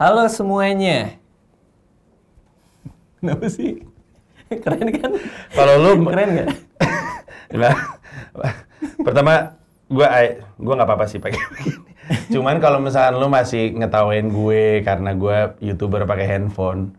Halo semuanya. Kenapa sih? Keren kan? Kalau lu keren nggak? nah, pertama gue eh, gue nggak apa-apa sih pakai begini. Cuman kalau misalkan lu masih ngetawain gue karena gue youtuber pakai handphone,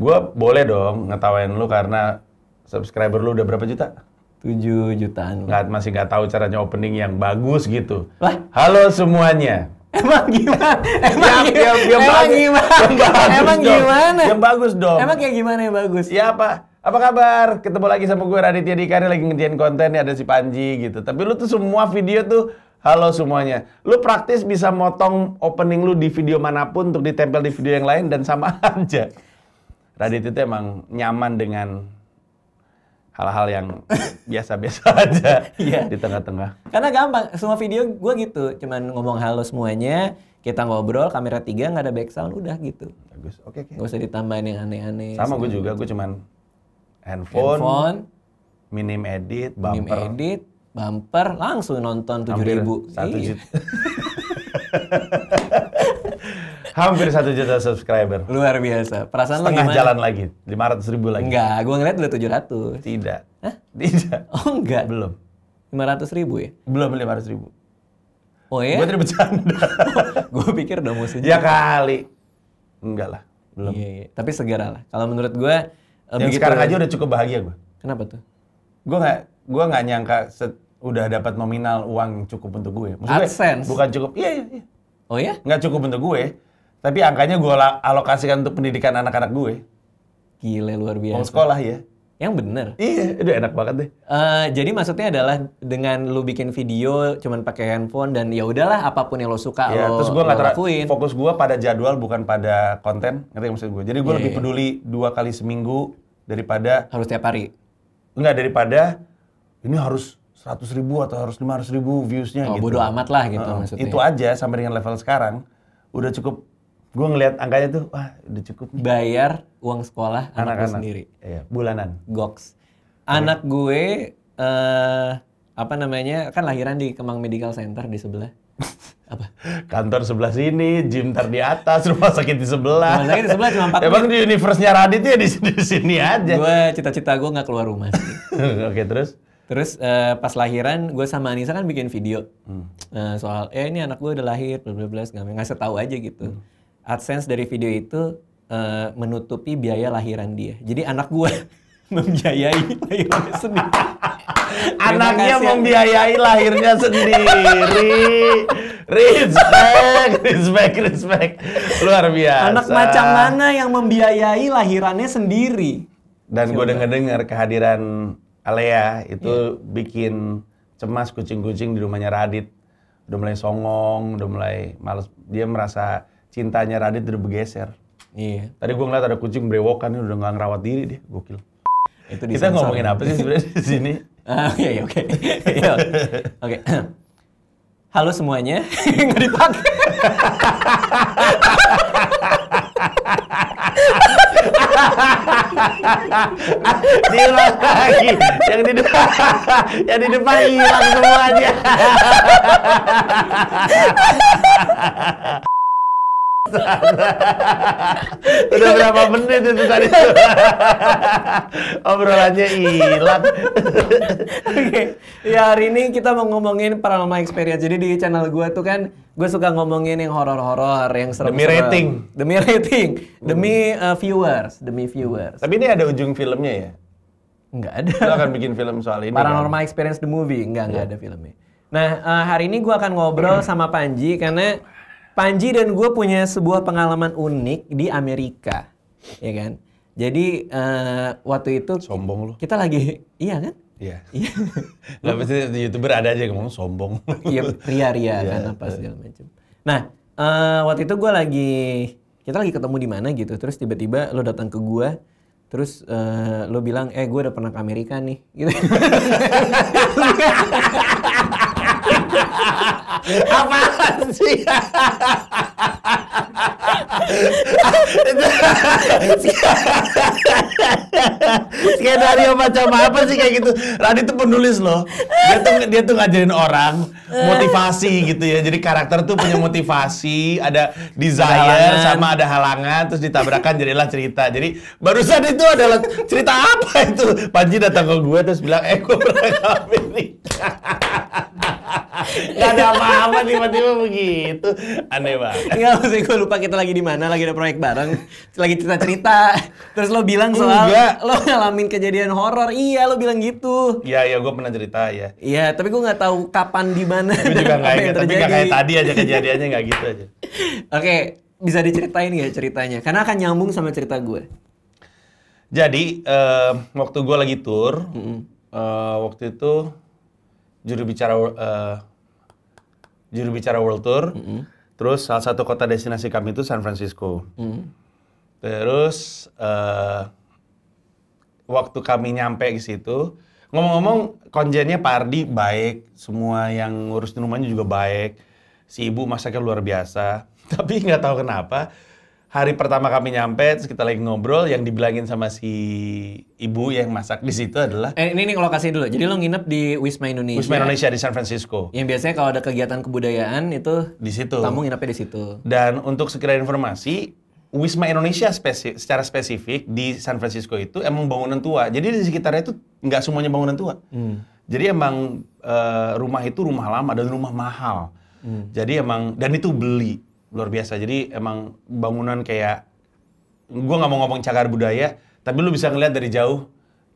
gue boleh dong ngetawain lu karena subscriber lu udah berapa juta? 7 jutaan. Nggak, masih nggak tahu caranya opening yang bagus gitu. Lah? Halo semuanya. Emang gimana? Emang, ya, gimana? Ya, ya, emang gimana? emang gimana? Yang bagus dong. Emang kayak gimana yang bagus? Ya apa? Apa kabar? Ketemu lagi sama gue Raditya Dikari lagi ngerjain konten ada si Panji gitu. Tapi lu tuh semua video tuh Halo semuanya. Lu praktis bisa motong opening lu di video manapun untuk ditempel di video yang lain dan sama aja. Raditya itu emang nyaman dengan hal-hal yang biasa-biasa aja yeah. di tengah-tengah. Karena gampang, semua video gue gitu, cuman ngomong halo semuanya, kita ngobrol, kamera tiga nggak ada background, udah gitu. Bagus, oke. Okay, okay. Gak usah ditambahin yang aneh-aneh. Sama gue juga, gue cuman handphone, handphone minim edit, bumper. Minim edit, bumper, langsung nonton tujuh ribu. Satu iya. juta. Hampir satu juta subscriber. Luar biasa. Perasaan Setengah lo jalan lagi, lima ratus ribu lagi. Enggak, gue ngeliat udah tujuh ratus Tidak. Hah? Tidak. Oh enggak? Belum. lima ratus ribu ya? Belum lima ratus ribu. Oh iya? Gue tadi bercanda. gue pikir udah mau sejuta. Ya kali. Enggak lah, belum. Iya, iya. Tapi segera lah. Kalau menurut gue... Eh, yang sekarang aja udah cukup bahagia gue. Kenapa tuh? Gue gak, gue gak nyangka udah dapat nominal uang cukup untuk gue. Maksud AdSense. Gue, bukan cukup. Iya, iya, iya. Oh ya? Nggak cukup untuk gue. Tapi angkanya gue alokasikan untuk pendidikan anak-anak gue. Gila luar biasa. Uang sekolah ya. Yang bener. Iya, itu enak banget deh. Uh, jadi maksudnya adalah dengan lu bikin video cuman pakai handphone dan ya udahlah apapun yang lo suka yeah, lo terus gua lo lakuin. Fokus gue pada jadwal bukan pada konten, ngerti gak maksud gue? Jadi gue yeah, lebih iya. peduli dua kali seminggu daripada harus tiap hari. Enggak daripada ini harus 100 ribu atau harus 500 ribu viewsnya oh, gitu. Bodoh amat lah gitu uh, maksudnya. Itu aja sampai dengan level sekarang udah cukup gue ngelihat angkanya tuh wah udah cukup nih. bayar uang sekolah anak, anak sendiri iya, bulanan goks anak gue uh, apa namanya kan lahiran di Kemang Medical Center di sebelah apa kantor sebelah sini gym terdi di atas rumah sakit di sebelah rumah sakit di sebelah cuma empat emang di universe universitasnya Radit ya di sini, di sini aja gue cita-cita gue nggak keluar rumah oke terus terus uh, pas lahiran gue sama Anissa kan bikin video hmm. uh, soal eh ini anak gue udah lahir bla bla gak nggak ngasih tahu aja gitu hmm AdSense dari video itu uh, menutupi biaya lahiran dia. Jadi anak gue membiayai lahirnya sendiri. Anaknya membiayai lahirnya sendiri. Respect, respect, respect. Luar biasa. Anak macam mana yang membiayai lahirannya sendiri? Dan gue denger-dengar kehadiran Alea itu yeah. bikin cemas kucing-kucing di rumahnya Radit. Udah mulai songong, udah mulai males. Dia merasa cintanya Radit udah bergeser. Iya. Tadi gue ngeliat ada kucing berewokan udah nggak ngerawat diri deh, gokil. Itu di Kita ngomongin apa sih sebenarnya di sini? Ah, iya, iya, iya, oke oke oke. Halo semuanya, nggak dipakai. diulang lagi yang di depan yang di depan hilang semuanya Udah berapa menit itu tadi? Obrolannya hilang. Oke, okay. ya hari ini kita mau ngomongin paranormal experience. Jadi di channel gue tuh kan gue suka ngomongin yang horor-horor, yang serem. Demi rating. Demi rating, demi hmm. uh, viewers, demi viewers. Tapi ini ada ujung filmnya ya? Enggak ada. Lo akan bikin film soal ini. Paranormal kan? experience the movie, enggak enggak yeah. ada filmnya. Nah uh, hari ini gue akan ngobrol hmm. sama Panji karena Panji dan gue punya sebuah pengalaman unik di Amerika, ya kan? Jadi uh, waktu itu sombong lu. Kita lagi iya kan? Iya. Iya. Lah pasti YouTuber ada aja ngomong sombong. Iya, ria-ria kan iya. apa segala macam. Nah, uh, waktu itu gue lagi kita lagi ketemu di mana gitu. Terus tiba-tiba lo datang ke gue Terus uh, lo bilang, eh gue udah pernah ke Amerika nih, gitu. a bacia! Skenario macam apa sih kayak gitu? Radit tuh penulis loh. Dia tuh dia tuh ngajarin orang motivasi gitu ya. Jadi karakter tuh punya motivasi, ada desire sama ada halangan terus ditabrakan jadilah cerita. Jadi barusan itu adalah cerita apa itu? Panji datang ke gue terus bilang, "Eh, gue pernah ini." Gak ada apa-apa tiba-tiba begitu. Aneh banget. Enggak, usah gue lupa kita lagi di di mana lagi ada proyek bareng lagi cerita cerita terus lo bilang soal Enggak. lo ngalamin kejadian horor iya lo bilang gitu iya iya gue pernah cerita ya iya tapi gue nggak tahu kapan di mana gue juga nggak ingat tapi gak kayak tadi aja kejadiannya nggak gitu aja oke okay, bisa diceritain ya ceritanya karena akan nyambung sama cerita gue jadi uh, waktu gue lagi tour mm -hmm. uh, eh, waktu itu juru bicara uh, juru bicara World Tour mm -hmm Terus salah satu kota destinasi kami itu San Francisco. Hmm. Terus uh, waktu kami nyampe ke situ, ngomong-ngomong konjennya Pardi baik, semua yang ngurusin rumahnya juga baik. Si ibu masaknya luar biasa. Tapi nggak tahu kenapa hari pertama kami nyampe terus kita lagi ngobrol yang dibilangin sama si ibu yang masak di situ adalah eh, ini nih kalau kasih dulu jadi lo nginep di Wisma Indonesia Wisma Indonesia di San Francisco yang biasanya kalau ada kegiatan kebudayaan itu di situ tamu nginepnya di situ dan untuk sekedar informasi Wisma Indonesia spesi secara spesifik di San Francisco itu emang bangunan tua jadi di sekitarnya itu nggak semuanya bangunan tua hmm. jadi emang uh, rumah itu rumah lama dan rumah mahal hmm. jadi emang dan itu beli luar biasa. Jadi emang bangunan kayak gue nggak mau ngomong cagar budaya, tapi lu bisa ngeliat dari jauh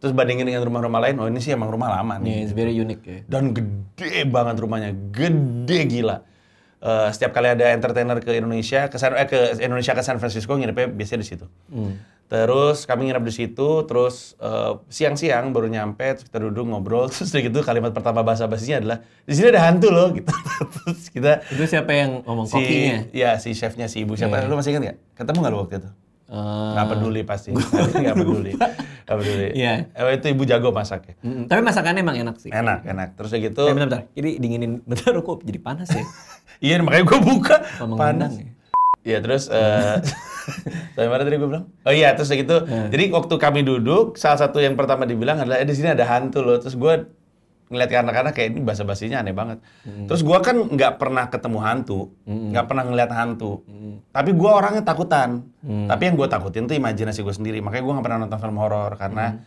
terus bandingin dengan rumah-rumah lain, oh ini sih emang rumah lama nih. Yeah, gitu. very unique. Ya. Dan gede banget rumahnya, gede gila. Uh, setiap kali ada entertainer ke Indonesia, ke San, eh, ke Indonesia ke San Francisco nginepnya biasanya di situ. Mm. Terus kami nginep di situ, terus siang eh, siang-siang baru nyampe, terus kita duduk ngobrol, terus dari gitu kalimat pertama bahasa basisnya adalah di sini ada hantu loh gitu. terus kita Itu siapa yang ngomong si, kokinya? Iya, si chefnya si ibu siapa. Yeah. Lu masih ingat nggak? Ketemu nggak lu waktu itu? Uh, eh, gak peduli pasti, nggak peduli, nggak peduli. Iya. Yeah. itu ibu jago masaknya. Mm, tapi masakannya emang enak sih. Enak, enak. Terus kayak gitu. Eh, bentar, bentar. Jadi dinginin bentar kok jadi panas ya. iya, makanya gue buka. panas. Ya. Iya terus uh, sampai mana tadi gue bilang? Oh iya terus gitu. Hmm. Jadi waktu kami duduk, salah satu yang pertama dibilang adalah eh, di sini ada hantu loh. Terus gue ngeliat ke anak-anak kayak ini bahasa basinya aneh banget. Hmm. Terus gue kan nggak pernah ketemu hantu, hmm. nggak hmm. pernah ngeliat hantu. Hmm. Tapi gue orangnya takutan. Hmm. Tapi yang gue takutin tuh imajinasi gue sendiri. Makanya gue nggak pernah nonton film horor karena hmm.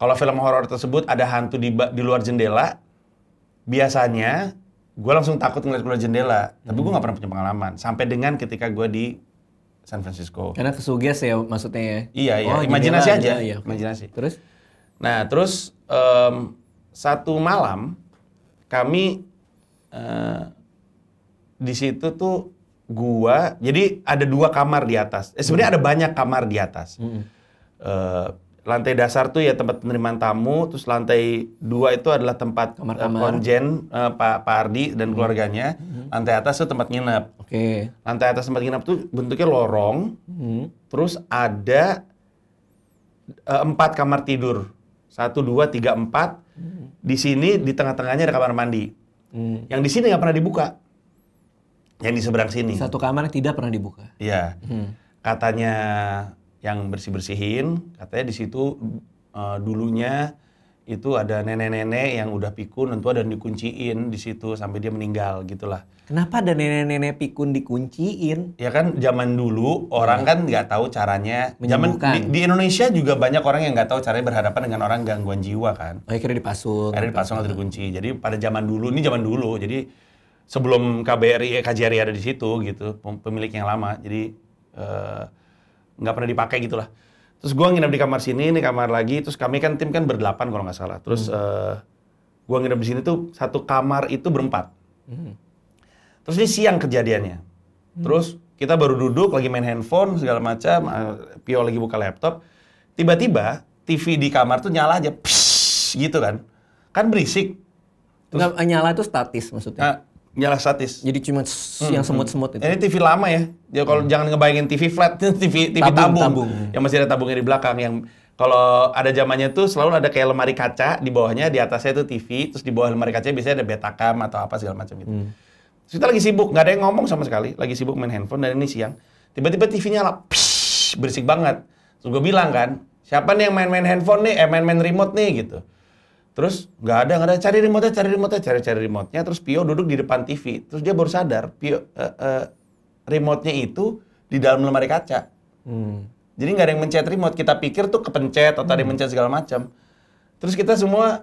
kalau film horor tersebut ada hantu di di luar jendela, biasanya gue langsung takut ngeliat keluar jendela tapi gue hmm. nggak pernah punya pengalaman sampai dengan ketika gue di San Francisco karena kesuges ya maksudnya ya iya iya oh, imajinasi aja, ya, aja Iya, iya. imajinasi terus nah terus um, satu malam kami uh, di situ tuh gua jadi ada dua kamar di atas eh, sebenarnya hmm. ada banyak kamar di atas hmm. Eh, lantai dasar tuh ya tempat penerimaan tamu, terus lantai dua itu adalah tempat eh, kamar -kamar. Uh, konjen uh, Pak Pak Ardi dan hmm. keluarganya. Hmm. Lantai atas tuh tempat nginep. Oke. Okay. Lantai atas tempat nginep tuh bentuknya lorong. Hmm. Terus ada uh, empat kamar tidur. Satu, dua, tiga, empat. Hmm. Di sini di tengah-tengahnya ada kamar mandi. Hmm. Yang di sini nggak pernah dibuka. Yang di seberang sini. Satu kamar tidak pernah dibuka. Iya. Hmm. Katanya yang bersih-bersihin. Katanya di situ uh, dulunya itu ada nenek-nenek yang udah pikun tentu dan dikunciin di situ sampai dia meninggal gitulah. Kenapa ada nenek-nenek pikun dikunciin? Ya kan zaman dulu orang iya. kan nggak tahu caranya. Zaman di, di Indonesia juga banyak orang yang nggak tahu caranya berhadapan dengan orang gangguan jiwa kan. Oh, akhirnya dipasung. Akhirnya dipasung atau dikunci. Jadi pada zaman dulu ini zaman dulu. Jadi sebelum KBRI KJRI ada di situ gitu pemilik yang lama. Jadi uh, nggak pernah dipakai gitu lah. Terus gue nginep di kamar sini, ini kamar lagi. Terus kami kan tim kan berdelapan kalau nggak salah. Terus hmm. uh, eh, gue nginep di sini tuh satu kamar itu berempat. Hmm. Terus ini siang kejadiannya. Hmm. Terus kita baru duduk lagi main handphone segala macam. Uh, Pio lagi buka laptop. Tiba-tiba TV di kamar tuh nyala aja, Psh, gitu kan? Kan berisik. Terus, Nggak, eh, nyala itu statis maksudnya. Uh, nyala statis. Jadi cuma hmm, yang hmm. semut-semut itu. Ini TV lama ya. Ya kalau hmm. jangan ngebayangin TV flat, TV TV tabung, tabung. tabung. Yang masih ada tabungnya di belakang yang kalau ada zamannya tuh selalu ada kayak lemari kaca di bawahnya, di atasnya itu TV, terus di bawah lemari kaca biasanya ada betacam atau apa segala macam gitu. Hmm. Terus kita lagi sibuk, nggak ada yang ngomong sama sekali, lagi sibuk main handphone dan ini siang. Tiba-tiba TV nyala, psh, berisik banget. Terus gue bilang kan, siapa nih yang main-main handphone nih, eh main-main remote nih gitu. Terus nggak ada nggak ada cari remote cari remote cari cari remote-nya terus Pio duduk di depan TV. Terus dia baru sadar Pio uh, uh, remote-nya itu di dalam lemari kaca. Hmm. Jadi nggak ada yang mencet remote. Kita pikir tuh kepencet atau hmm. ada mencet segala macam. Terus kita semua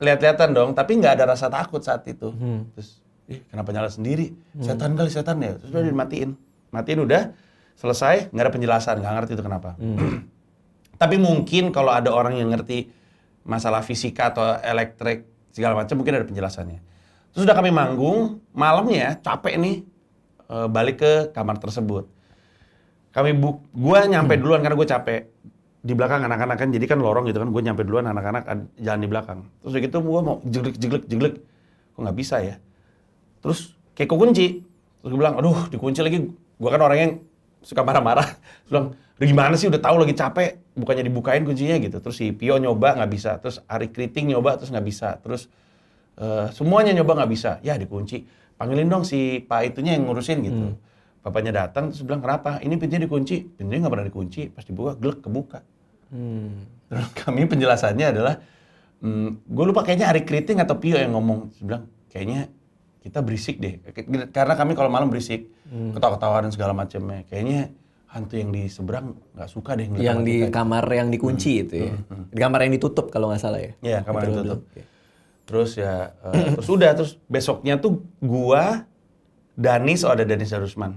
lihat-lihatan dong, tapi nggak ada rasa takut saat itu. Hmm. Terus, ih kenapa nyala sendiri? Hmm. Setan kali setan ya. Terus udah hmm. dimatiin. Matiin udah, selesai, nggak ada penjelasan, nggak ngerti itu kenapa. Hmm. tapi mungkin kalau ada orang yang ngerti masalah fisika atau elektrik segala macam mungkin ada penjelasannya. Terus sudah kami manggung, malamnya capek nih e, balik ke kamar tersebut. Kami bu, gua nyampe hmm. duluan karena gue capek di belakang anak-anak kan jadi kan lorong gitu kan gue nyampe duluan anak-anak jalan di belakang terus udah gitu gue mau jeglek jeglek jeglek kok nggak bisa ya terus kayak kunci terus gue bilang aduh dikunci lagi gue kan orang yang suka marah-marah bilang -marah gimana sih udah tahu lagi capek bukannya dibukain kuncinya gitu terus si Pio nyoba nggak bisa terus Ari Kriting nyoba terus nggak bisa terus uh, semuanya nyoba nggak bisa ya dikunci panggilin dong si Pak itunya yang ngurusin gitu hmm. bapaknya datang terus bilang kenapa ini pintunya dikunci pintunya nggak pernah dikunci pas dibuka gelek kebuka hmm. terus kami penjelasannya adalah hmm, gue lupa kayaknya Ari Kriting atau Pio yang ngomong terus bilang kayaknya kita berisik deh karena kami kalau malam berisik hmm. ketawa-ketawa dan segala macamnya kayaknya hantu yang di seberang nggak suka deh yang di kita. kamar yang dikunci hmm. itu ya hmm, hmm. di kamar yang ditutup kalau nggak salah ya Iya, kamar yang ditutup terus ya uh, terus terus besoknya tuh gua Danis oh ada Danis Darusman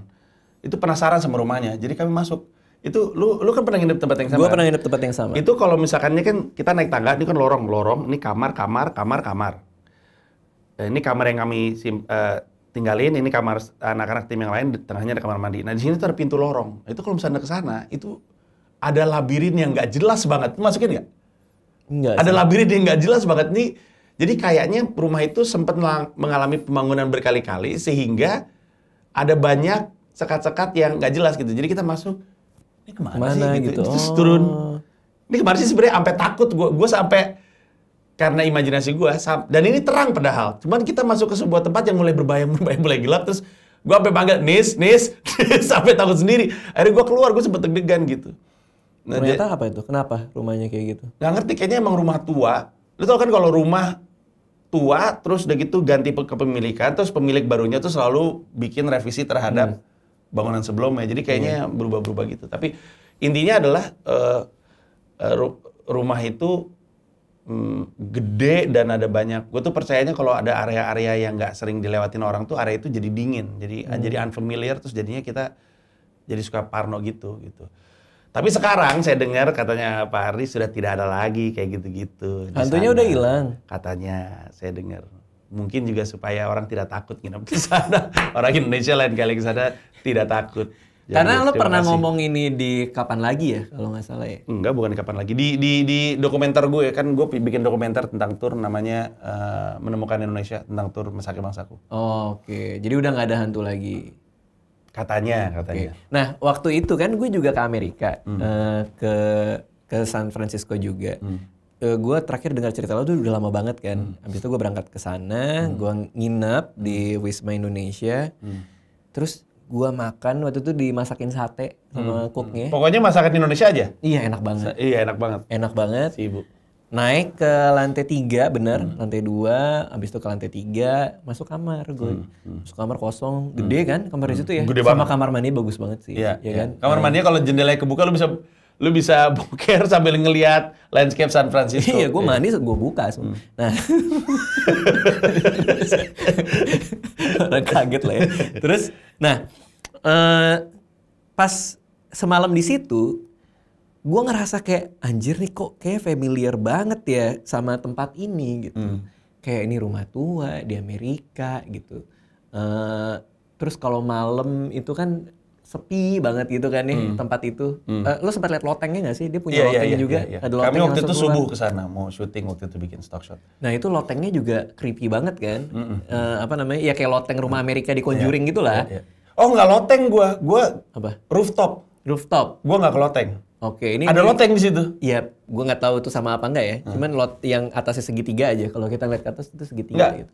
itu penasaran sama rumahnya jadi kami masuk itu lu lu kan pernah nginep tempat yang sama gua pernah nginep tempat yang sama itu kalau misalkannya kan kita naik tangga ini kan lorong lorong ini kamar kamar kamar kamar eh, ini kamar yang kami sim, eh, tinggalin ini kamar anak-anak tim yang lain di tengahnya ada kamar mandi. Nah, di sini tuh ada pintu lorong. Itu kalau misalnya ke sana itu ada labirin yang nggak jelas banget. Masukin nggak? Enggak. Ada labirin yang nggak jelas banget nih. Jadi kayaknya rumah itu sempat mengalami pembangunan berkali-kali sehingga ada banyak sekat-sekat yang nggak jelas gitu. Jadi kita masuk, ini kemana, kemana sih gitu. gitu. Terus turun. Oh. Ini kemarin sih sebenarnya sampai takut gue, gue sampai karena imajinasi gue dan ini terang padahal cuman kita masuk ke sebuah tempat yang mulai berbayang berbayang mulai gelap terus gue sampai panggil nis nis sampai takut sendiri akhirnya gue keluar gue sempet deg-degan gitu nah, ternyata apa itu kenapa rumahnya kayak gitu nggak ngerti kayaknya emang rumah tua lu tau kan kalau rumah tua terus udah gitu ganti kepemilikan terus pemilik barunya tuh selalu bikin revisi terhadap hmm. bangunan sebelumnya jadi kayaknya hmm. berubah-berubah gitu tapi intinya adalah uh, uh, rumah itu mm, gede dan ada banyak. Gue tuh percayanya kalau ada area-area yang nggak sering dilewatin orang tuh area itu jadi dingin, jadi hmm. jadi unfamiliar terus jadinya kita jadi suka parno gitu gitu. Tapi sekarang saya dengar katanya Pak Ari sudah tidak ada lagi kayak gitu-gitu. Hantunya udah hilang. Katanya saya dengar. Mungkin juga supaya orang tidak takut nginep di sana. Orang Indonesia lain kali ke sana tidak takut. Karena lo pernah kasih. ngomong ini di kapan lagi ya kalau nggak salah ya? Enggak, bukan di kapan lagi. Di di di dokumenter gue kan gue bikin dokumenter tentang tur namanya uh, Menemukan Indonesia tentang tur Mesake Bangsaku. Oh, Oke, okay. jadi udah nggak ada hantu lagi. Katanya, katanya. Okay. Nah, waktu itu kan gue juga ke Amerika, hmm. uh, ke ke San Francisco juga. Hmm. Uh, gue terakhir dengar cerita lo tuh udah lama banget kan. Hmm. Habis itu gue berangkat ke sana, hmm. gue nginep di Wisma Indonesia. Hmm. Terus gua makan waktu itu dimasakin sate sama hmm, hmm. cooknya. Pokoknya masakan Indonesia aja. Iya enak banget. Sa iya enak banget. Enak banget. Si ibu. Naik ke lantai tiga bener, hmm. lantai dua, abis itu ke lantai tiga, masuk kamar gue. Hmm, hmm. Masuk kamar kosong, hmm. gede hmm. kan kamar hmm. di situ ya. Gede banget. Sama kamar mandi bagus banget sih. Iya, ya iya. kan. Kamar nah, mandi kalau jendelanya kebuka lu bisa lu bisa boker sambil ngeliat landscape San Francisco. Iya, gue iya. mandi, gue buka. Hmm. Nah, orang kaget lah ya. Terus, nah uh, pas semalam di situ gue ngerasa kayak anjir nih kok kayak familiar banget ya sama tempat ini gitu hmm. kayak ini rumah tua di Amerika gitu uh, terus kalau malam itu kan sepi banget gitu kan nih ya, hmm. tempat itu hmm. uh, lo sempat lihat lotengnya nggak sih dia punya yeah, iya, loteng yeah, juga yeah, yeah. ada loteng kami waktu itu subuh ke sana mau syuting waktu itu bikin stock shot nah itu lotengnya juga creepy banget kan mm -hmm. Uh, apa namanya ya kayak loteng rumah mm. Amerika di iya. Conjuring yeah. gitulah yeah, yeah Oh nggak loteng gue, gue apa? Rooftop. Rooftop. Gue nggak ke loteng. Oke, ini ada loteng di situ. Iya, gue nggak tahu itu sama apa enggak ya. Hmm. Cuman lot yang atasnya segitiga aja. Kalau kita lihat ke atas itu segitiga. Nggak, gitu.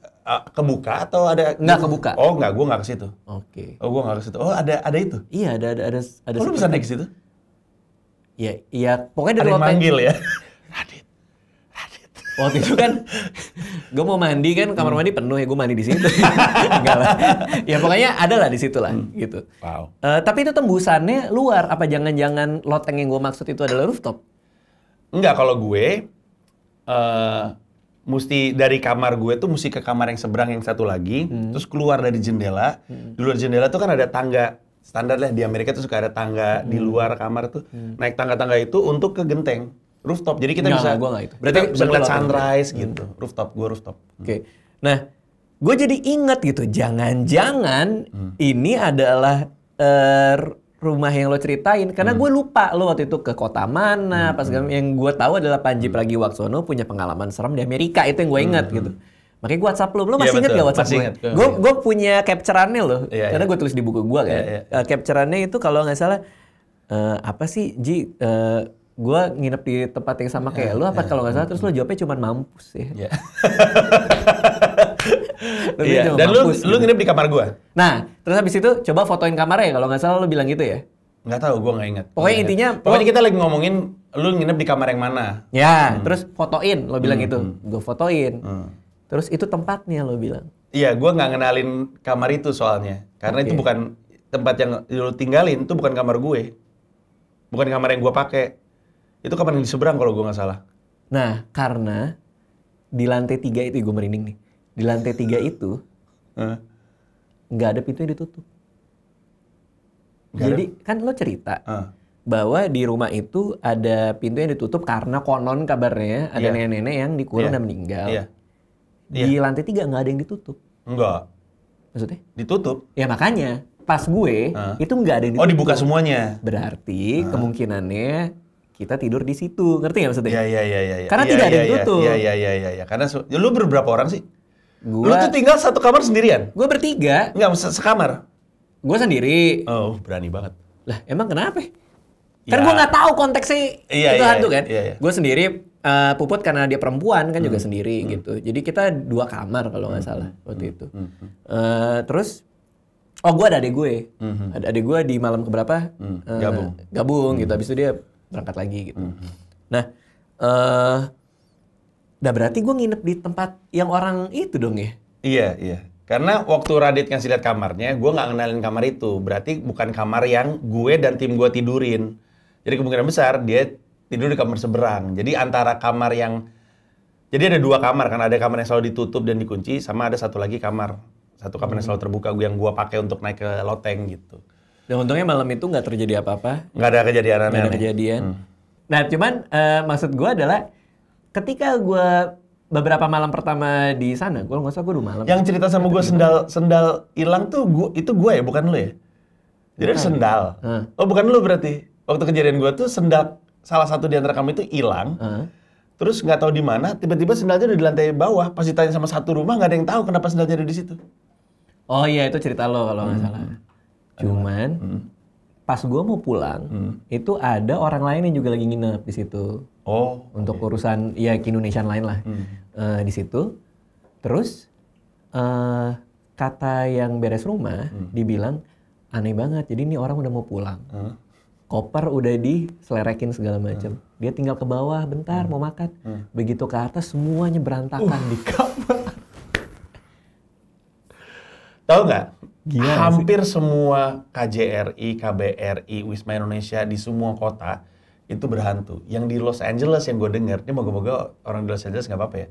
kebuka atau ada? Nggak kebuka. Oh nggak, gue nggak ke situ. Oke. Oh gue nggak ke situ. Oh ada ada itu. Iya ada ada ada. ada oh, lu bisa naik ke situ? Iya, iya. Pokoknya dari ada loteng. Manggil ya. Radit. waktu itu kan gue mau mandi kan kamar mandi penuh ya gue mandi di situ lah ya pokoknya ada lah di situ lah hmm. gitu wow uh, tapi itu tembusannya luar apa jangan-jangan loteng yang gue maksud itu adalah rooftop enggak kalau gue uh, eh, mesti dari kamar gue tuh mesti ke kamar yang seberang yang satu lagi hmm. terus keluar dari jendela hmm. di luar jendela tuh kan ada tangga standar lah di Amerika tuh suka ada tangga hmm. di luar kamar tuh hmm. naik tangga-tangga itu untuk ke genteng rooftop. Jadi kita nggak, bisa gua itu. Berarti kita bisa ngeliat sunrise gitu. gitu. Rooftop, gua rooftop. Hmm. Oke. Okay. Nah, gue jadi inget gitu, jangan-jangan hmm. ini adalah uh, rumah yang lo ceritain karena hmm. gue lupa lo waktu itu ke kota mana hmm. pas hmm. yang gue tahu adalah Panji hmm. Pragiwaksono punya pengalaman serem di Amerika itu yang gue inget hmm. gitu makanya gue WhatsApp lo lo masih ya, inget gak WhatsApp gue gue gue punya capturannya lo ya, karena iya. gue tulis di buku gue kan ya, ya. Uh, capturannya itu kalau nggak salah uh, apa sih Ji uh, gue nginep di tempat yang sama kayak yeah, lu apa iya. kalau nggak salah terus lu jawabnya cuma mampus ya. Yeah. yeah. Dan lu gitu. lu nginep di kamar gue. Nah terus habis itu coba fotoin kamarnya ya kalau nggak salah lu bilang gitu ya. Nggak tahu gue nggak inget. Pokoknya gak intinya. Inget. Pokoknya kita lagi ngomongin lu nginep di kamar yang mana. Ya hmm. terus fotoin lo bilang hmm, itu. Hmm. Gue fotoin. Hmm. Terus itu tempatnya lo bilang. Iya gue nggak ngenalin kamar itu soalnya karena okay. itu bukan tempat yang lu tinggalin itu bukan kamar gue. Bukan kamar yang gue pakai itu kapan yang diseberang kalau gue nggak salah? Nah, karena di lantai tiga itu, gue merinding nih. Di lantai tiga itu, nggak ada pintunya ditutup. Gak Jadi ada. kan lo cerita uh. bahwa di rumah itu ada pintu yang ditutup karena konon kabarnya ada nenek iya. nenek-nenek yang dikurung yeah. dan meninggal. Yeah. Yeah. Di iya. lantai tiga nggak ada yang ditutup. Enggak. Maksudnya? Ditutup. Ya makanya pas gue uh. itu nggak ada yang ditutup. Oh dibuka semuanya. Berarti uh. kemungkinannya kita tidur di situ. Ngerti gak maksudnya? Iya, iya, iya. Ya, Karena ya, tidak ya, ada iya, yang iya. tutup. Iya, iya, iya, iya. Ya. Karena ya, lu berberapa orang sih? Gua, lu tuh tinggal satu kamar sendirian? Gue bertiga. Enggak, se sekamar? Gue sendiri. Oh, berani banget. Lah, emang kenapa? Ya. Kan gue gak tahu konteksnya iya, itu iya, hantu kan. Iya, iya. Gue sendiri, uh, Puput karena dia perempuan kan hmm. juga sendiri hmm. gitu. Jadi kita dua kamar kalau nggak gak hmm, salah hmm, waktu hmm. itu. Hmm. Uh, terus Oh, gue ada adik gue. -hmm. Ada adik gue di malam keberapa? Hmm. Uh, gabung. Gabung gitu. hmm. gitu. Habis itu dia berangkat lagi gitu. Mm -hmm. Nah, uh, nah berarti gue nginep di tempat yang orang itu dong ya? Iya, iya. Karena waktu Radit ngasih lihat kamarnya, gue nggak kenalin kamar itu. Berarti bukan kamar yang gue dan tim gue tidurin. Jadi kemungkinan besar dia tidur di kamar seberang. Jadi antara kamar yang jadi ada dua kamar kan, ada kamar yang selalu ditutup dan dikunci, sama ada satu lagi kamar, satu kamar hmm. yang selalu terbuka gue yang gue pakai untuk naik ke loteng gitu. Dan untungnya malam itu nggak terjadi apa-apa. Nggak ada kejadian aneh. ada kejadian. Hmm. Nah, cuman uh, maksud gue adalah ketika gue beberapa malam pertama di sana, gue nggak usah gue malam. Yang cerita sama gue sendal sendal hilang tuh gua, itu gue ya, bukan lo ya. Jadi nah, sendal. Hmm. Oh bukan lo berarti. Waktu kejadian gue tuh sendal salah satu di antara kami itu hilang. Hmm. Terus nggak tahu di mana, tiba-tiba sendalnya udah di lantai bawah. Pas ditanya sama satu rumah nggak ada yang tahu kenapa sendalnya ada di situ. Oh iya itu cerita lo kalau nggak hmm. salah. Cuman hmm. pas gue mau pulang, hmm. itu ada orang lain yang juga lagi nginep di situ. Oh. Untuk okay. urusan ya ke Indonesian lain lah hmm. uh, di situ. Terus uh, kata yang beres rumah hmm. dibilang aneh banget. Jadi ini orang udah mau pulang. Hmm. Koper udah diselerekin segala macam. Hmm. Dia tinggal ke bawah bentar hmm. mau makan. Hmm. Begitu ke atas semuanya berantakan uh. di kamar. Tahu nggak? Gila hampir sih? semua KJRI, KBRI, Wisma Indonesia di semua kota itu berhantu. Yang di Los Angeles yang gue denger, ini moga-moga orang di Los Angeles nggak apa-apa ya,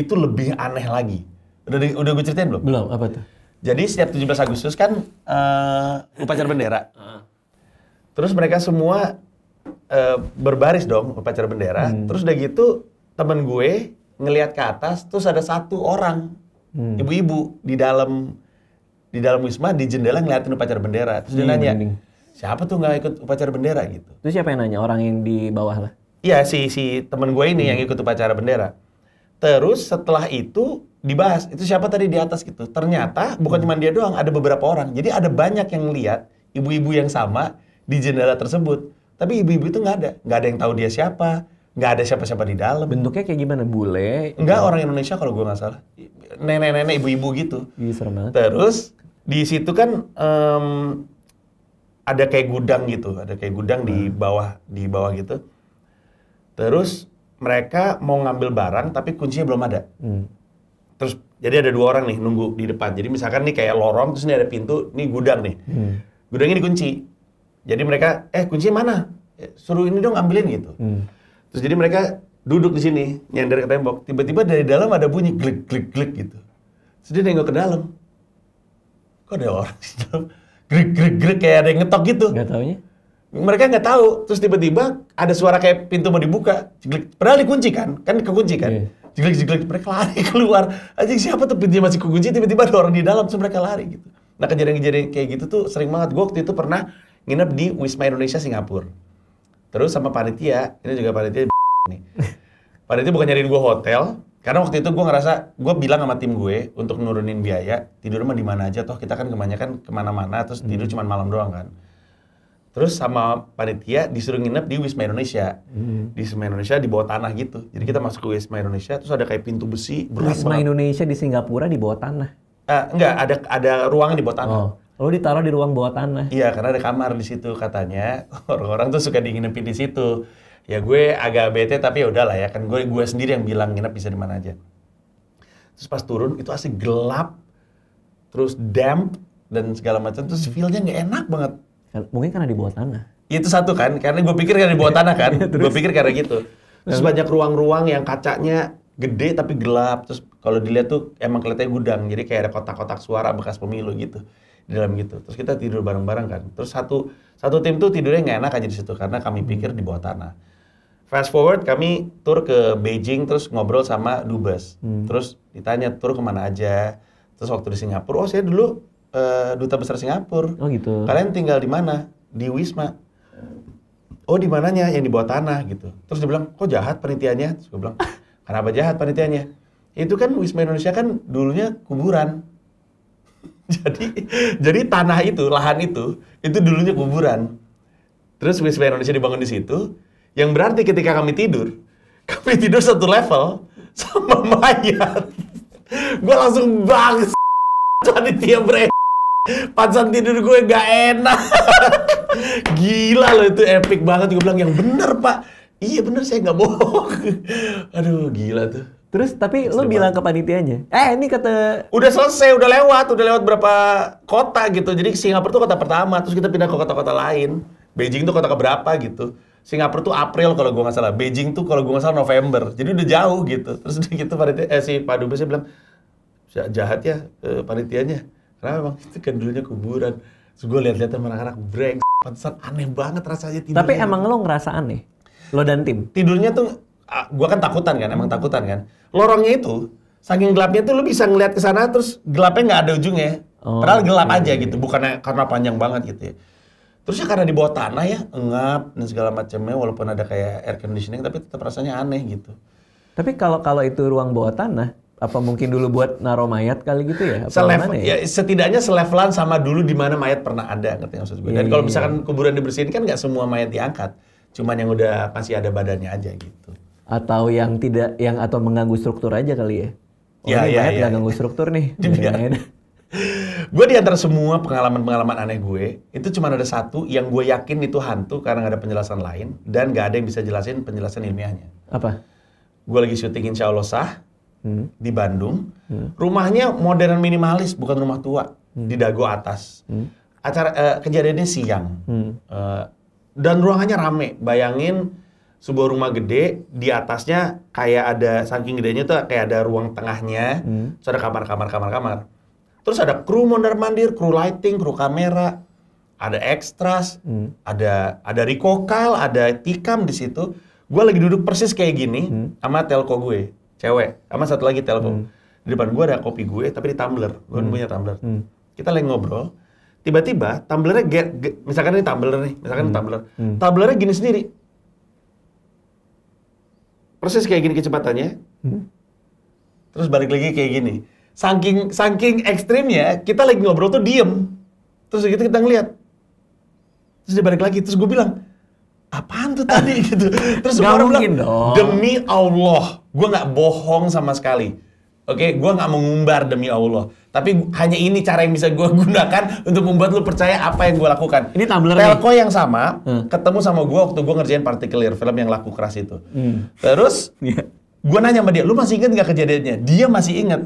itu lebih aneh lagi. Udah, udah gue ceritain belum? Belum, apa tuh? Jadi setiap 17 Agustus kan uh, upacara bendera. Ah. Terus mereka semua uh, berbaris dong upacara bendera. Hmm. Terus udah gitu temen gue ngelihat ke atas, terus ada satu orang hmm. Ibu -ibu, di dalam di dalam wisma di jendela ngeliatin upacara bendera terus dia iya, nanya siapa tuh nggak ikut upacara bendera gitu terus siapa yang nanya orang yang di bawah lah iya si si temen gue ini hmm. yang ikut upacara bendera terus setelah itu dibahas itu siapa tadi di atas gitu ternyata bukan hmm. cuma dia doang ada beberapa orang jadi ada banyak yang lihat ibu-ibu yang sama di jendela tersebut tapi ibu-ibu itu nggak ada nggak ada yang tahu dia siapa nggak ada siapa-siapa di dalam. Bentuknya kayak gimana? Bule? nggak orang Indonesia kalau gue nggak salah. Nenek-nenek, ibu-ibu gitu. Ih, serem banget. Terus di situ kan um, ada kayak gudang gitu, ada kayak gudang di hmm. bawah di bawah gitu. Terus mereka mau ngambil barang tapi kuncinya belum ada. Hmm. Terus jadi ada dua orang nih nunggu di depan. Jadi misalkan nih kayak lorong terus ini ada pintu, ini gudang nih. Hmm. Gudangnya dikunci. Jadi mereka eh kuncinya mana? Eh, suruh ini dong ambilin gitu. Hmm. Terus jadi mereka duduk di sini nyender ke tembok. Tiba-tiba dari dalam ada bunyi klik klik klik gitu. Terus dia nengok ke dalam kok ada orang di dalam grek grek grek kayak ada yang ngetok gitu nggak taunya mereka nggak tahu terus tiba-tiba ada suara kayak pintu mau dibuka jiglik padahal dikunci kan kan kekunci kan yeah. jiglik jiglik mereka lari keluar aja siapa tuh pintunya masih kekunci tiba-tiba ada orang di dalam terus mereka lari gitu nah kejadian-kejadian kayak gitu tuh sering banget gue waktu itu pernah nginep di Wisma Indonesia Singapura terus sama panitia ini juga panitia ini panitia bukan nyariin gue hotel karena waktu itu gue ngerasa, gue bilang sama tim gue untuk nurunin biaya, tidur mah di mana aja, toh kita kan kebanyakan kemana-mana, terus tidur hmm. cuma malam doang kan. Terus sama panitia disuruh nginep di Wisma Indonesia. Hmm. Di Wisma Indonesia di bawah tanah gitu. Jadi kita masuk ke Wisma Indonesia, terus ada kayak pintu besi. Wisma Indonesia di Singapura di bawah tanah? Uh, enggak, ada ada ruangan di bawah tanah. Oh. Lalu ditaruh di ruang bawah tanah? Iya, karena ada kamar di situ katanya. Orang-orang tuh suka diinginin di situ ya gue agak bete tapi ya udahlah ya kan gue gue sendiri yang bilang nginep bisa di mana aja terus pas turun itu asli gelap terus damp dan segala macam terus feelnya nggak enak banget kan, mungkin karena di bawah tanah itu satu kan karena gue pikir karena di tanah kan iya, gue pikir karena gitu terus banyak ruang-ruang yang kacanya gede tapi gelap terus kalau dilihat tuh emang kelihatannya gudang jadi kayak ada kotak-kotak suara bekas pemilu gitu di dalam gitu terus kita tidur bareng-bareng kan terus satu satu tim tuh tidurnya nggak enak aja di situ karena kami pikir di bawah tanah Fast forward kami tur ke Beijing terus ngobrol sama dubes. Hmm. Terus ditanya tur kemana aja. Terus waktu di Singapura, oh saya dulu uh, duta besar Singapura. Oh gitu. Kalian tinggal di mana? Di Wisma. Oh di mananya? Yang di bawah tanah gitu. Terus dia bilang, kok jahat penitiannya? Terus gue bilang, kenapa jahat penitiannya? Itu kan Wisma Indonesia kan dulunya kuburan. jadi jadi tanah itu, lahan itu, itu dulunya kuburan. Terus Wisma Indonesia dibangun di situ, yang berarti ketika kami tidur, kami tidur satu level sama mayat. gue langsung bangs. tiap Bre. Pansan tidur gue gak enak. Gila loh itu epic banget. Gue bilang yang bener pak. Iya bener saya nggak bohong. Aduh gila tuh. Terus tapi Mas lo bilang ke panitianya, eh ini kata udah selesai, udah lewat, udah lewat berapa kota gitu. Jadi Singapura tuh kota pertama, terus kita pindah ke kota-kota lain. Beijing tuh kota keberapa gitu. Singapura tuh April kalau gue nggak salah, Beijing tuh kalau gue nggak salah November. Jadi udah jauh gitu. Terus udah gitu panitia, eh, si Pak Dubesnya bilang, jahat ya eh, panitianya. Kenapa Itu kan dulunya kuburan. Terus gue lihat-lihat sama anak-anak breng, pantesan aneh banget rasanya tidur. Tapi emang lo ngerasa aneh? Lo dan tim? Tidurnya tuh, gue kan takutan kan, emang takutan kan. Lorongnya itu, saking gelapnya tuh lo bisa ngeliat ke sana terus gelapnya nggak ada ujungnya. Oh, Padahal gelap okay. Iya, aja iya, gitu, iya. bukannya karena panjang banget gitu ya. Terusnya karena di bawah tanah ya, engap dan segala macamnya walaupun ada kayak air conditioning tapi tetap rasanya aneh gitu. Tapi kalau kalau itu ruang bawah tanah, apa mungkin dulu buat naro mayat kali gitu ya? Selevel, ya? ya setidaknya selevelan sama dulu di mana mayat pernah ada ngerti maksud gue. Dan yeah, kalau iya, misalkan yeah. kuburan dibersihin kan nggak semua mayat diangkat, cuman yang udah masih ada badannya aja gitu. Atau yang tidak yang atau mengganggu struktur aja kali ya. Oh, ya, ini ya, mayat ya, gak ya. ganggu ya. struktur nih. Iya. Iya, gue di antara semua pengalaman-pengalaman aneh gue itu cuma ada satu yang gue yakin itu hantu karena gak ada penjelasan lain dan gak ada yang bisa jelasin penjelasan ilmiahnya. Apa? Gue lagi syuting Insya Allah sah hmm. di Bandung. Hmm. Rumahnya modern minimalis bukan rumah tua hmm. di dago atas. Hmm. Acara uh, kejadiannya siang hmm. uh, dan ruangannya rame. Bayangin sebuah rumah gede di atasnya kayak ada saking gedenya tuh kayak ada ruang tengahnya, hmm. terus ada kamar-kamar kamar-kamar. Terus ada kru mondar mandir, kru lighting, kru kamera, ada ekstras, hmm. ada ada rikokal, ada tikam di situ. Gue lagi duduk persis kayak gini hmm. sama telco gue, cewek, sama satu lagi telco. Hmm. Di depan gue ada kopi gue, tapi di tumbler. Gue kan hmm. punya tumbler. Hmm. Kita lagi ngobrol, tiba-tiba tumblernya, get, get, misalkan ini tumbler nih, misalkan hmm. tumbler, hmm. tumblernya gini sendiri. Persis kayak gini kecepatannya. Hmm. Terus balik lagi kayak gini saking saking ekstrimnya kita lagi ngobrol tuh diem terus gitu kita ngeliat terus dia balik lagi terus gue bilang apaan tuh tadi gitu terus gue bilang dong. demi Allah gue nggak bohong sama sekali oke okay? gue nggak mengumbar demi Allah tapi hanya ini cara yang bisa gue gunakan untuk membuat lo percaya apa yang gue lakukan ini tumbler telco nih. yang sama hmm. ketemu sama gue waktu gue ngerjain partikelir film yang laku keras itu hmm. terus iya. gue nanya sama dia lu masih inget nggak kejadiannya dia masih inget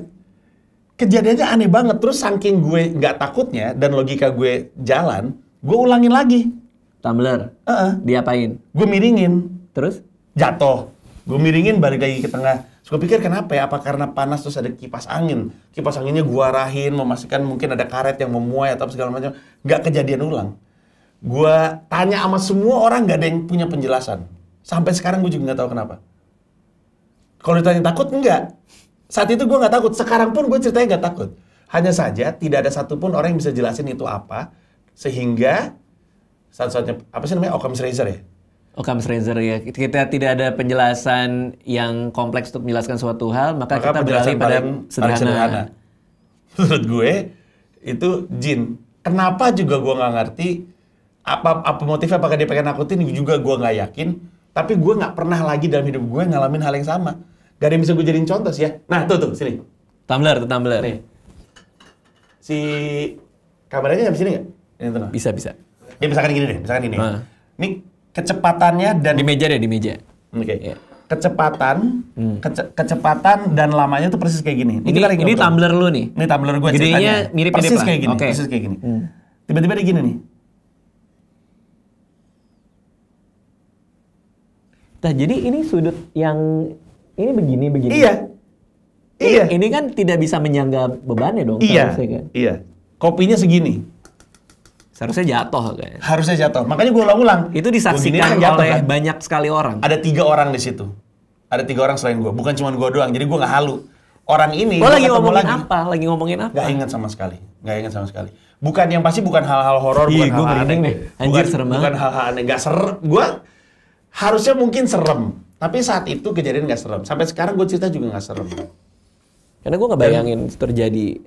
kejadiannya aneh banget terus saking gue nggak takutnya dan logika gue jalan gue ulangin lagi tumbler uh -uh. diapain gue miringin terus jatuh gue miringin balik lagi ke tengah Suka pikir kenapa ya apa karena panas terus ada kipas angin kipas anginnya gue arahin memastikan mungkin ada karet yang memuai atau segala macam nggak kejadian ulang gue tanya sama semua orang nggak ada yang punya penjelasan sampai sekarang gue juga nggak tahu kenapa kalau ditanya takut enggak saat itu gue nggak takut. Sekarang pun gue ceritanya nggak takut. Hanya saja tidak ada satupun orang yang bisa jelasin itu apa sehingga satu-satunya apa sih namanya Occam's Razor ya? Occam's Razor ya. Kita tidak ada penjelasan yang kompleks untuk menjelaskan suatu hal, maka, maka kita beralih pada paling, sederhana. sederhana. Menurut gue itu jin. Kenapa juga gue nggak ngerti apa apa motifnya apakah dia pengen nakutin juga gue nggak yakin. Tapi gue nggak pernah lagi dalam hidup gue ngalamin hal yang sama Gak ada yang bisa gue jadiin contoh sih ya. Nah, tuh tuh sini. Tumblr, tuh Tumblr. Nih. Si kameranya di sini nggak? Bisa, bisa. Ya misalkan gini deh, misalkan gini. Uh. Ini kecepatannya dan di meja deh, di meja. Oke. Okay. Iya. Yeah. Kecepatan, hmm. kece kecepatan dan lamanya tuh persis kayak gini. Ini, ini, ini Tumblr lu nih. Ini tumbler gue ceritanya. Gedenya mirip persis kayak gini, okay. persis kayak gini. Hmm. Tiba-tiba dia gini nih. Nah, jadi ini sudut yang ini begini begini. Iya. Iya. Ini kan tidak bisa menyangga bebannya dong. Iya. Kan? Iya. Kopinya segini. Seharusnya jatuh guys. Harusnya jatuh. Makanya gue ulang-ulang. Itu disaksikan jatuh, oleh kan? banyak sekali orang. Ada tiga orang di situ. Ada tiga orang selain gue. Bukan cuma gue doang. Jadi gue nggak halu. Orang ini. Gue lagi ngomongin lagi, apa? Lagi ngomongin apa? Gak ingat sama sekali. Gak ingat sama sekali. Bukan yang pasti bukan hal-hal horor, Iya, gue hal Nih. Anjir bukan, serem banget. Bukan hal-hal aneh. Gak serem. Gue harusnya mungkin serem tapi saat itu kejadian gak serem. Sampai sekarang gue cerita juga gak serem. Karena gue gak bayangin dan, terjadi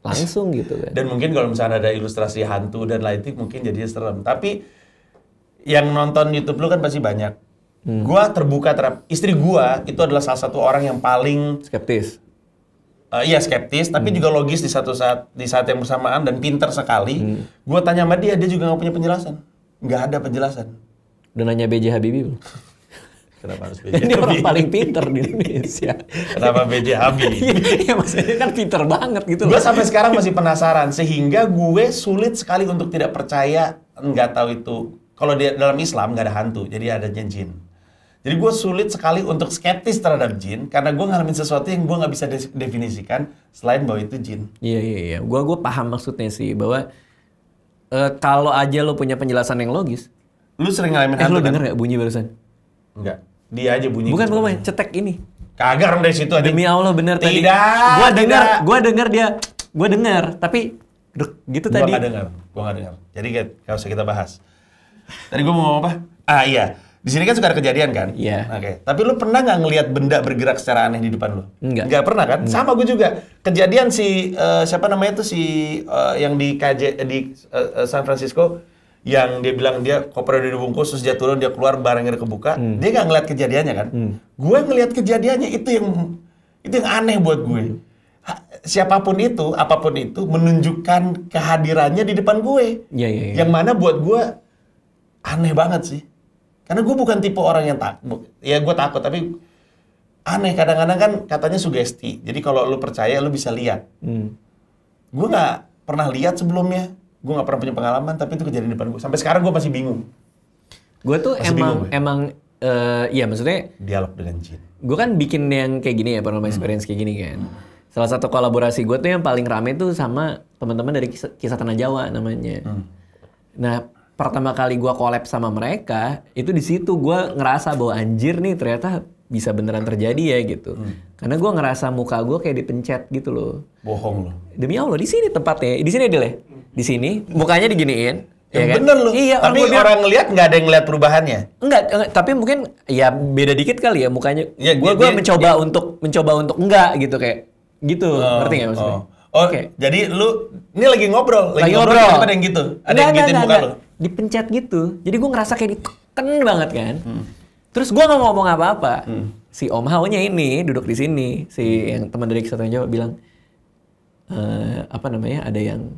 langsung gitu kan. Dan mungkin kalau misalnya ada ilustrasi hantu dan lighting mungkin jadinya serem. Tapi yang nonton YouTube lu kan pasti banyak. Hmm. Gua terbuka terhadap istri gue itu adalah salah satu orang yang paling skeptis. Uh, iya skeptis, tapi hmm. juga logis di satu saat di saat yang bersamaan dan pinter sekali. Hmm. Gua tanya sama dia, dia juga nggak punya penjelasan. Nggak ada penjelasan. Udah nanya BJ Habibie belum? Kenapa harus BJ Ini orang paling pinter di Indonesia. Kenapa BJ Habib? Iya, iya maksudnya kan pinter banget gitu. Gue sampai sekarang masih penasaran sehingga gue sulit sekali untuk tidak percaya nggak tahu itu. Kalau di dalam Islam nggak ada hantu, jadi ada jin. Jadi gue sulit sekali untuk skeptis terhadap jin karena gue ngalamin sesuatu yang gue nggak bisa definisikan selain bahwa itu jin. Iya iya iya. Gue gue paham maksudnya sih bahwa uh, kalau aja lo punya penjelasan yang logis. Lu sering ngalamin eh, hantu. lo kan? denger kan? gak bunyi barusan? Enggak. Dia aja bunyi. Bukan, gue gitu. main cetek ini. Kagak orang dari situ aja. Demi Allah bener tidak, tadi. Tidak. Gua dengar, gua dengar dia, gua dengar, tapi duk, gitu gua tadi. Gua dengar, gua gak dengar. Jadi gak usah kita bahas. Tadi gua mau ngomong apa? Ah iya, di sini kan suka ada kejadian kan? Iya. Yeah. Oke. Okay. Tapi lu pernah nggak ngelihat benda bergerak secara aneh di depan lu? Enggak. Enggak pernah kan? Enggak. Sama gue juga. Kejadian si uh, siapa namanya tuh si uh, yang di KJ di uh, San Francisco yang dia bilang dia koper udah dibungkus terus dia turun dia keluar barangnya kebuka hmm. dia nggak ngeliat kejadiannya kan hmm. gue ngeliat kejadiannya itu yang itu yang aneh buat gue hmm. siapapun itu apapun itu menunjukkan kehadirannya di depan gue ya, ya, ya. yang mana buat gue aneh banget sih karena gue bukan tipe orang yang takut ya gue takut tapi aneh kadang-kadang kan katanya sugesti jadi kalau lu percaya lu bisa lihat hmm. gue nggak pernah lihat sebelumnya gue gak pernah punya pengalaman tapi itu kejadian di depan gue sampai sekarang gue masih bingung gue tuh masih emang bingung, ya? emang uh, ya maksudnya dialog dengan jin gue kan bikin yang kayak gini ya paranormal hmm. experience kayak gini kan hmm. salah satu kolaborasi gue tuh yang paling rame tuh sama teman-teman dari kisah, kisah tanah jawa namanya hmm. nah pertama kali gue collab sama mereka itu di situ gue ngerasa bahwa anjir nih ternyata bisa beneran terjadi ya gitu. Hmm. Karena gue ngerasa muka gue kayak dipencet gitu loh. Bohong loh. Demi Allah di sini tempatnya, di sini deh. Ya? Di sini mukanya diginiin. Ya, kan? Bener loh. Iya, tapi orang, orang ngelihat nggak ada yang ngelihat perubahannya. Enggak, enggak, tapi mungkin ya beda dikit kali ya mukanya. Ya, gue ya, gue mencoba dia, untuk mencoba untuk enggak gitu kayak gitu. Oh, ngerti nggak maksudnya? Oh. Oh, okay. jadi lu ini lagi ngobrol, lagi, lagi ngobrol, ngobrol. ada yang gitu, ada enggak, yang gituin muka enggak. lu. Dipencet gitu. Jadi gua ngerasa kayak diteken banget kan. Hmm. Terus gue nggak ngomong apa-apa. Hmm. Si Om Hau nya ini duduk di sini, si hmm. yang teman dari kesatuan Jawa bilang e, apa namanya? Ada yang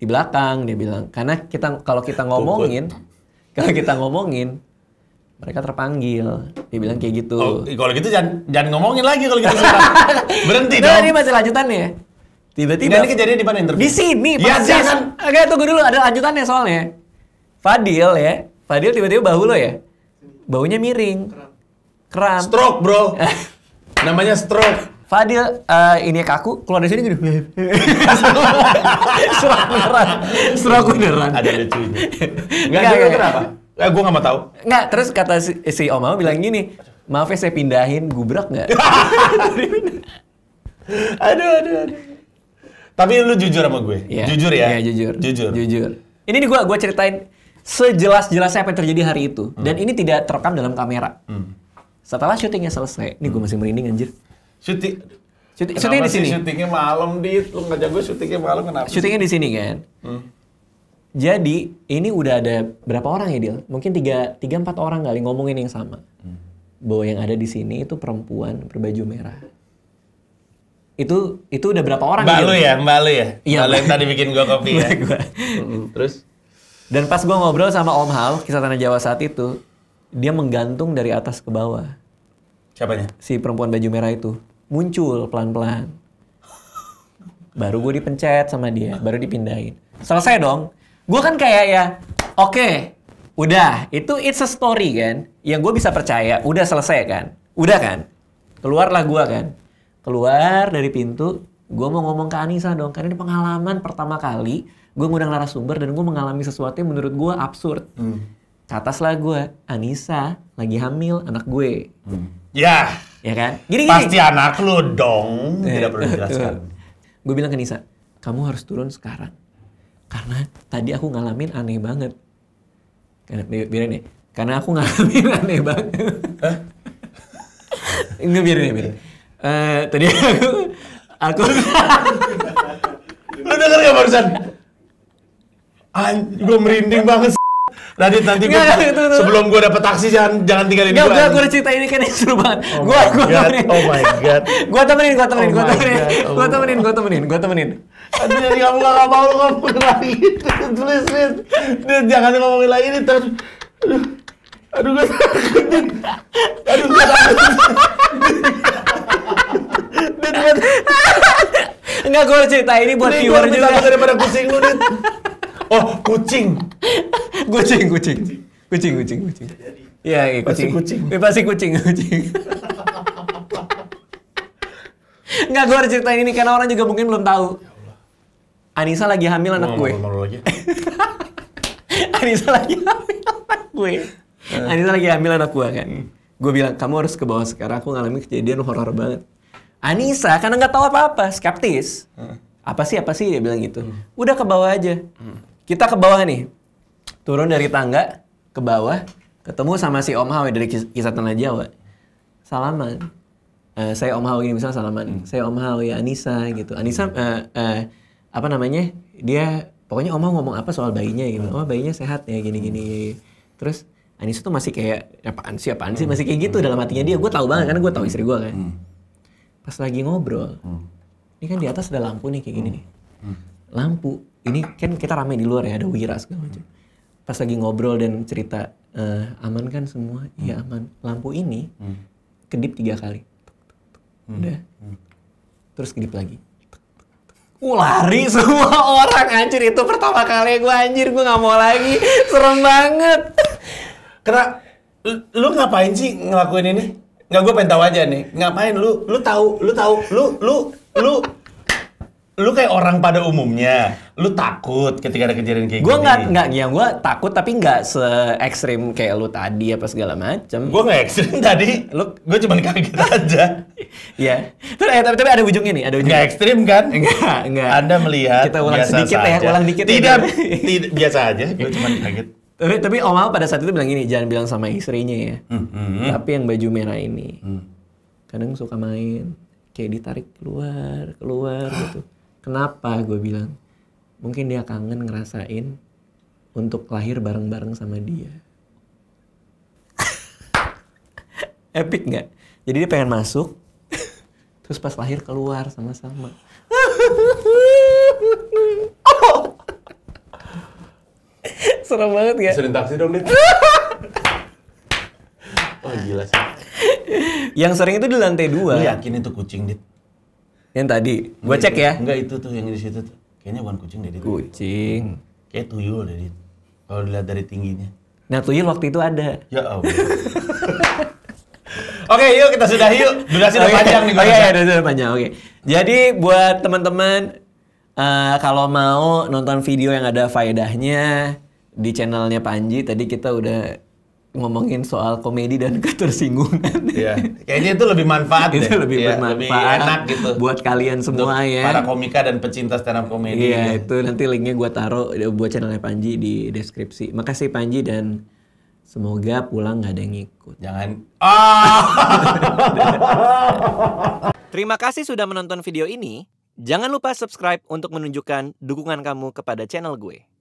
di belakang dia bilang karena kita kalau kita ngomongin kalau kita ngomongin mereka terpanggil dia bilang kayak gitu oh, kalau gitu jangan jangan ngomongin lagi kalau gitu berhenti dong. nah, ini masih lanjutannya tiba-tiba ini kejadian di mana interview di sini ya jangan oke tunggu dulu ada lanjutannya soalnya Fadil ya Fadil tiba-tiba bahu lo ya baunya hmm. miring. Kram. Stroke, bro. Namanya stroke. Fadil, uh, ini kaku, keluar dari sini gini. stroke beneran. Stroke beneran. Ada lucunya. Enggak, enggak, kenapa? Eh, gue gak mau tau. Enggak, terus kata si, si Oma bilang gini, maaf ya saya pindahin, gubrak gak? aduh, aduh, aduh. Tapi lu jujur sama gue. Yeah. Jujur ya? Iya, jujur. Jujur. Jujur. Ini nih gue gue ceritain sejelas-jelasnya apa yang terjadi hari itu hmm. dan ini tidak terekam dalam kamera. Hmm. Setelah syutingnya selesai, ini gue hmm. masih merinding anjir. Syuting Syuting, syutingnya di sini. Syutingnya malam, di, Lu ngajak jago syutingnya malam kenapa? Syutingnya di sini kan. Hmm. Jadi ini udah ada berapa orang ya, Dil? Mungkin tiga, tiga empat orang kali ngomongin yang sama. Hmm. Bahwa yang ada di sini itu perempuan berbaju merah itu itu udah berapa orang Mbak lu ya, Mbak lu ya. Iya. Mbak lu yang tadi bikin gua kopi ya. Hmm. Terus dan pas gue ngobrol sama Om Hal, kisah tanah Jawa saat itu, dia menggantung dari atas ke bawah. Siapanya? Si perempuan baju merah itu. Muncul pelan-pelan. Baru gue dipencet sama dia, baru dipindahin. Selesai dong. Gue kan kayak ya, oke, okay, udah. Itu it's a story kan, yang gue bisa percaya, udah selesai kan. Udah kan? Keluarlah gue kan. Keluar dari pintu, Gue mau ngomong ke Anissa dong, karena ini pengalaman pertama kali gue ngundang narasumber dan gue mengalami sesuatu yang menurut gue absurd. Hmm. Cataslah gue, Anissa lagi hamil anak gue. Hmm. Ya. Ya kan? Gini, gini. Pasti anak lu dong. Eh, Tidak perlu dijelaskan. gue bilang ke Anissa, kamu harus turun sekarang. Karena tadi aku ngalamin aneh banget. Karena, biarin deh. Karena aku ngalamin aneh banget. Enggak biarin deh, biarin. Uh, tadi aku Aku Lu denger gak barusan? Anj gue merinding banget Radit nanti gue sebelum gue dapet taksi jangan jangan tinggalin gue. gak gue udah cerita ini kan seru banget. Oh gue gue temenin. Oh my god. gue temenin, gue temenin, gue oh temenin, oh gue temenin, gue temenin, gue temenin. Aduh, jadi kamu gak mau ngomong lagi. Please, please. Jangan ngomongin lagi ini terus. Aduh, gue takut. Aduh, gue takut. Dit, buat... Enggak, gue cerita ini buat viewer juga. Ini daripada kucing lu, Dit. Oh, kucing. kucing, kucing. Kucing, kucing, kucing. Iya, iya, kucing. kucing. Ya, pasti kucing, kucing. Enggak, gue harus cerita ini karena orang juga mungkin belum tahu. Anissa lagi hamil anak gue. Anissa lagi hamil anak gue. Eh. Anissa lagi hamil anak gue kan. Gue bilang, kamu harus ke bawah sekarang. Aku ngalamin kejadian horor banget Anissa karena nggak tahu apa-apa, skeptis. Hmm. Apa sih apa sih dia bilang gitu. Hmm. Udah ke bawah aja. Hmm. Kita ke bawah nih. Turun dari tangga ke bawah, ketemu sama si Om Hawi dari kis kisah tanah Jawa. Salaman. Uh, saya Om Hawi ini misalnya salaman. Hmm. Saya Om Hawi Anissa gitu. Anissa uh, uh, apa namanya? Dia pokoknya Om Hawi ngomong apa soal bayinya gitu. Hmm. Oh, bayinya sehat ya gini-gini. Hmm. Terus Anissa tuh masih kayak apaan sih apaan sih hmm. masih kayak gitu dalam hatinya dia. Gue tahu banget karena gue tahu istri gue kan. Hmm pas lagi ngobrol hmm. ini kan di atas ada lampu nih kayak gini hmm. nih hmm. lampu ini kan kita rame di luar ya ada wira segala macam hmm. pas lagi ngobrol dan cerita uh, aman kan semua ya ya aman lampu ini hmm. kedip tiga kali udah hmm. terus kedip lagi Uh, lari semua orang anjir itu pertama kali gue anjir gue nggak mau lagi serem banget. Karena lu ngapain sih ngelakuin ini? Nggak gue pengen tahu aja nih. Ngapain lu? Lu tahu? Lu tahu? Lu lu lu lu kayak orang pada umumnya, lu takut ketika ada kejadian kayak gua gini. Gua nggak nggak ya, gua takut tapi nggak se ekstrim kayak lu tadi apa segala macam. Gua nggak ekstrim tadi. Lu, gua cuma kaget aja. Iya. Terus eh, tapi, tapi ada ujungnya nih, ada ujungnya. Nggak ekstrim kan? Enggak, enggak. Anda melihat. Kita ulang sedikit ya, saja. ya, ulang dikit. Ya. Tidak, ya. tidak biasa aja. Gua cuma kaget. Tapi, tapi Om Al pada saat itu bilang gini, jangan bilang sama istrinya ya. mm hmm. Tapi yang baju merah ini, mm. kadang suka main, kayak ditarik keluar, keluar gitu. Kenapa gue bilang? Mungkin dia kangen ngerasain untuk lahir bareng-bareng sama dia. Epic nggak? Jadi dia pengen masuk, terus pas lahir keluar sama-sama. Serem banget ya. Sering taksi dong nih. oh gila sih. Yang sering itu di lantai dua. Lu yakin itu kucing, Dit? Yang tadi? Gua cek ya. Enggak itu tuh yang di situ tuh. Kayaknya bukan kucing deh, Kucing. Kayak tuyul deh, Kalau dilihat dari tingginya. Nah, tuyul waktu itu ada. Ya Allah. Oke, okay, yuk kita sudah yuk. Durasi udah okay. panjang nih. Oke, oh, okay, ya, durasi iya, panjang. Oke. Okay. Jadi buat teman-teman uh, kalau mau nonton video yang ada faedahnya, di channelnya Panji tadi kita udah ngomongin soal komedi dan ketersinggungan. Iya. Kayaknya itu lebih manfaat deh. Itu lebih ya, bermanfaat. Lebih enak gitu. Buat kalian semua Untuk ya. Para komika dan pecinta stand up komedi. Iya, gitu. itu nanti linknya gue taruh buat channelnya Panji di deskripsi. Makasih Panji dan semoga pulang gak ada yang ngikut. Jangan. Oh! Terima kasih sudah menonton video ini. Jangan lupa subscribe untuk menunjukkan dukungan kamu kepada channel gue.